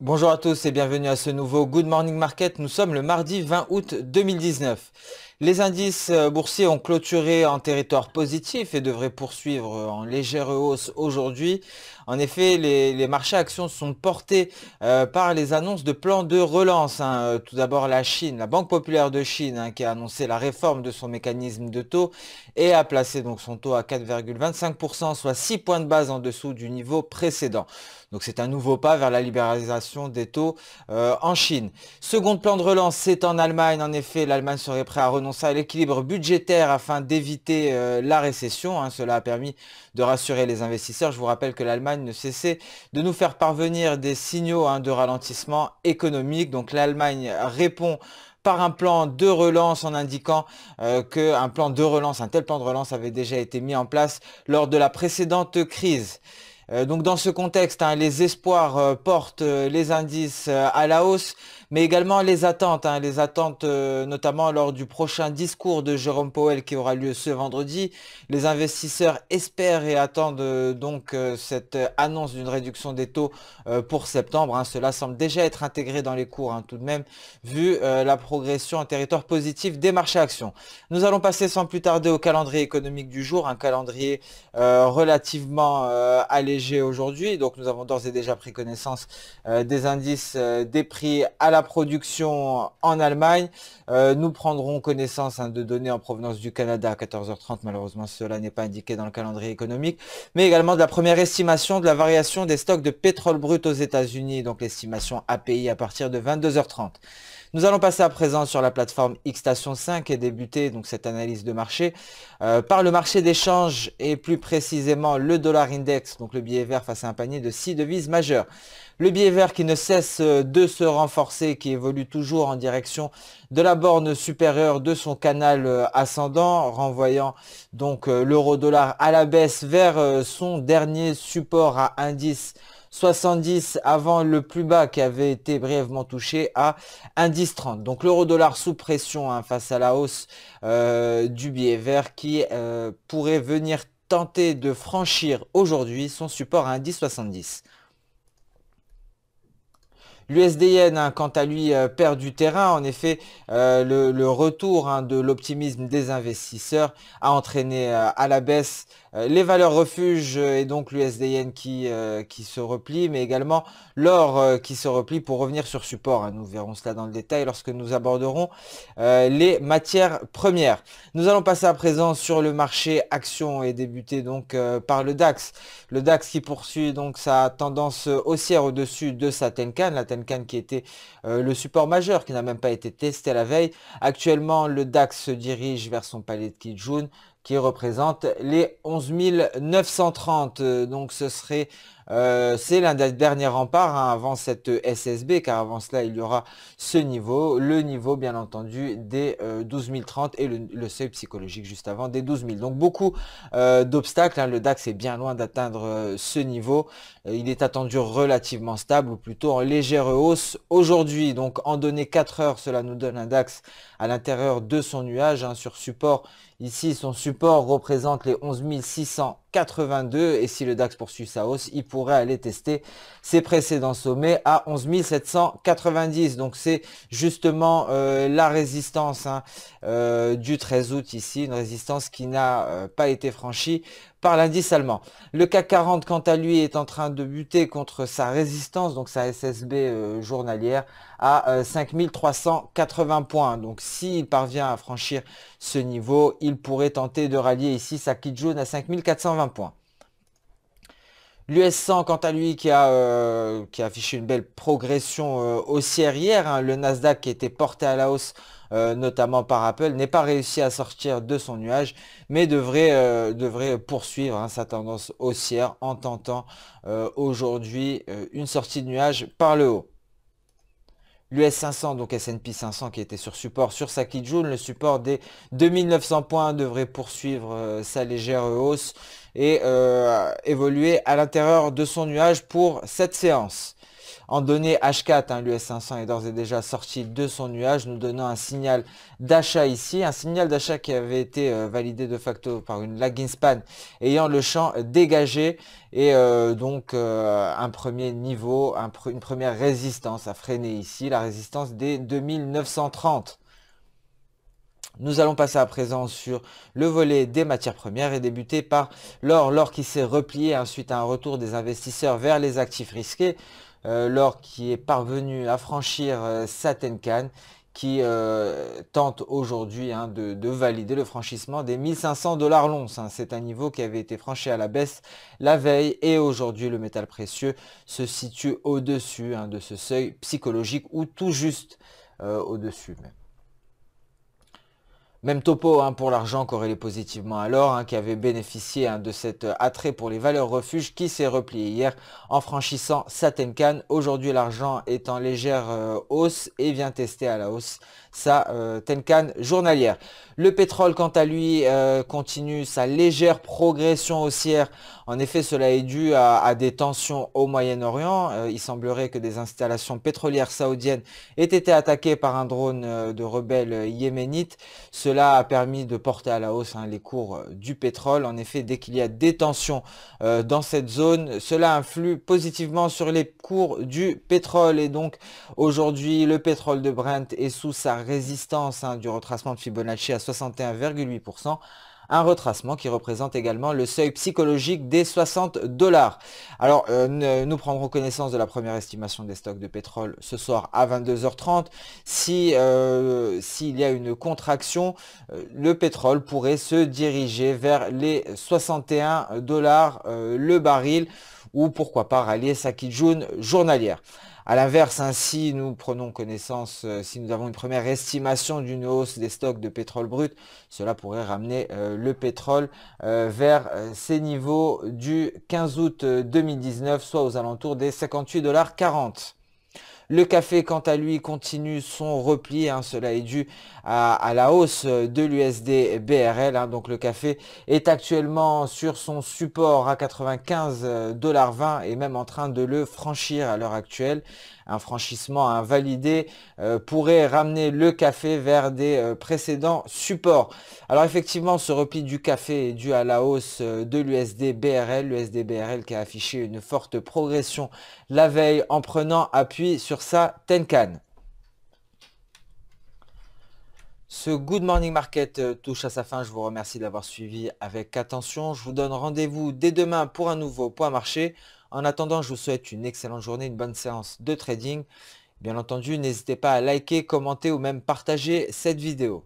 Bonjour à tous et bienvenue à ce nouveau Good Morning Market. Nous sommes le mardi 20 août 2019. Les indices euh, boursiers ont clôturé en territoire positif et devraient poursuivre en légère hausse aujourd'hui. En effet, les, marchés actions sont portés euh, par les annonces de plans de relance. Hein. Euh, tout d'abord la Chine, la Banque populaire de Chine hein, qui a annoncé la réforme de son mécanisme de taux et a placé donc son taux à 4,25%, soit 6 points de base en dessous du niveau précédent. Donc c'est un nouveau pas vers la libéralisation des taux en Chine. Second plan de relance, c'est en Allemagne. En effet, l'Allemagne serait prête à renoncer à l'équilibre budgétaire afin d'éviter euh, la récession. Hein, cela a permis de rassurer les investisseurs. Je vous rappelle que l'Allemagne ne cessait de nous faire parvenir des signaux hein, de ralentissement économique. Donc l'Allemagne répond par un plan de relance en indiquant euh, qu'un plan de relance, un tel plan de relance avait déjà été mis en place lors de la précédente crise. Euh, donc dans ce contexte, hein, les espoirs euh, portent euh, les indices à la hausse, mais également les attentes, hein, les attentes notamment lors du prochain discours de Jérôme Powell qui aura lieu ce vendredi. Les investisseurs espèrent et attendent donc cette annonce d'une réduction des taux pour septembre. Hein. cela semble déjà être intégré dans les cours tout de même, vu la progression en territoire positif des marchés actions. Nous allons passer sans plus tarder au calendrier économique du jour, un calendrier relativement allé aujourd'hui. Donc nous avons d'ores et déjà pris connaissance euh, des indices euh, des prix à la production en Allemagne. Euh, nous prendrons connaissance hein, de données en provenance du Canada à 14h30. Malheureusement, cela n'est pas indiqué dans le calendrier économique. Mais également de la première estimation de la variation des stocks de pétrole brut aux États-Unis. Donc l'estimation API à partir de 22h30. Nous allons passer à présent sur la plateforme x station 5 et débuter donc cette analyse de marché par le marché d'échange et plus précisément le dollar index, donc le billet vert face à un panier de six devises majeures. Le billet vert qui ne cesse euh, de se renforcer, qui évolue toujours en direction de la borne supérieure de son canal euh, ascendant, renvoyant donc euh, l'euro-dollar à la baisse vers son dernier support à indice 70 avant le plus bas qui avait été brièvement touché à indice 30. Donc l'euro dollar sous pression hein, face à la hausse du billet vert qui pourrait venir tenter de franchir aujourd'hui son support à 10,70 L'USDN, a quant à lui, euh, perd du terrain. En effet, euh, le, retour hein, de l'optimisme des investisseurs a entraîné euh, à la baisse euh, les valeurs refuges euh, et donc l'USDN qui, euh, qui se replie, mais également l'or qui se replie pour revenir sur support. Hein. Nous verrons cela dans le détail lorsque nous aborderons les matières premières. Nous allons passer à présent sur le marché action et débuter donc par le DAX. Le DAX qui poursuit donc sa tendance haussière au-dessus de sa Tenkan, la Tenkan qui était le support majeur qui n'a même pas été testé la veille. Actuellement, le DAX se dirige vers son palais de Kijun qui représente les 11 930. Euh, donc ce serait euh, c'est l'un des derniers remparts hein, avant cette SSB, car avant cela, il y aura ce niveau, le niveau bien entendu des 12030 euh, et le, seuil psychologique juste avant des 12000. Donc beaucoup euh, d'obstacles, hein. le DAX est bien loin d'atteindre ce niveau, il est attendu relativement stable, ou plutôt en légère hausse aujourd'hui. Donc en données 4 heures, cela nous donne un DAX à l'intérieur de son nuage hein. sur support. Ici, son support représente les 11 600 82 et si le DAX poursuit sa hausse, il pourrait aller tester ses précédents sommets à 11 790. Donc c'est justement euh, la résistance hein, euh, du 13 août ici, une résistance qui n'a euh, pas été franchie par l'indice allemand. Le CAC 40 quant à lui est en train de buter contre sa résistance, donc sa SSB journalière à 5380 points. Donc s'il parvient à franchir ce niveau, il pourrait tenter de rallier ici sa jaune à 5420 point. points. L'US 100, quant à lui, qui a, euh, qui a affiché une belle progression euh, haussière hier. Hein. Le Nasdaq, qui était porté à la hausse, euh, notamment par Apple, n'est pas réussi à sortir de son nuage, mais devrait, devrait poursuivre hein, sa tendance haussière en tentant aujourd'hui une sortie de nuage par le haut. L'US500, donc S&P 500 qui était sur support sur sa Kijun, le support des 2900 points devrait poursuivre euh, sa légère hausse et euh, évoluer à l'intérieur de son nuage pour cette séance. En données H4, hein, l'US500 est d'ores et déjà sorti de son nuage, nous donnant un signal d'achat ici, un signal d'achat qui avait été euh, validé de facto par une lagging span ayant le champ dégagé et euh, donc euh, un premier niveau, une première résistance à freiner ici, la résistance des 2930. Nous allons passer à présent sur le volet des matières premières et débuter par l'or. L'or qui s'est replié ensuite à un retour des investisseurs vers les actifs risqués. Euh, L'or qui est parvenu à franchir euh, Satenkan qui euh, tente aujourd'hui hein, de, valider le franchissement des 1500 dollars l'once. Hein. C'est un niveau qui avait été franchi à la baisse la veille et aujourd'hui le métal précieux se situe au-dessus hein, de ce seuil psychologique ou tout juste au-dessus même. Même topo hein, pour l'argent corrélé positivement alors hein, qui avait bénéficié hein, de cet euh, attrait pour les valeurs refuges qui s'est replié hier en franchissant sa Tenkan. Aujourd'hui l'argent est en légère euh, hausse et vient tester à la hausse sa tencan euh, Tenkan journalière. Le pétrole quant à lui continue sa légère progression haussière. En effet cela est dû à, des tensions au Moyen-Orient. il semblerait que des installations pétrolières saoudiennes aient été attaquées par un drone de rebelles yéménites. Ce cela a permis de porter à la hausse hein, les cours euh, du pétrole. En effet, dès qu'il y a des tensions euh, dans cette zone, cela influe positivement sur les cours du pétrole. Et donc aujourd'hui, le pétrole de Brent est sous sa résistance hein, du retracement de Fibonacci à 61,8% un retracement qui représente également le seuil psychologique des 60 dollars. Alors euh, nous prendrons connaissance de la première estimation des stocks de pétrole ce soir à 22h30. Si euh, s'il y a une contraction, euh, le pétrole pourrait se diriger vers les 61 dollars le baril ou pourquoi pas rallier sa journalière. À l'inverse, ainsi, nous prenons connaissance, euh, si nous avons une première estimation d'une hausse des stocks de pétrole brut, cela pourrait ramener euh, le pétrole euh, vers ses niveaux du 15 août 2019, soit aux alentours des 58,40$. Le café, quant à lui, continue son repli. Hein, cela est dû à, la hausse de l'USD BRL. Hein. donc le café est actuellement sur son support à 95,20$ et même en train de le franchir à l'heure actuelle. Un franchissement invalidé hein, euh, pourrait ramener le café vers des euh, précédents supports. Alors effectivement, ce repli du café est dû à la hausse de l'USD BRL. L'USD BRL qui a affiché une forte progression la veille en prenant appui sur ça Tenkan. Ce Good Morning Market euh, touche à sa fin. Je vous remercie d'avoir suivi avec attention. Je vous donne rendez-vous dès demain pour un nouveau point marché. En attendant, je vous souhaite une excellente journée, une bonne séance de trading. Bien entendu, n'hésitez pas à liker, commenter ou même partager cette vidéo.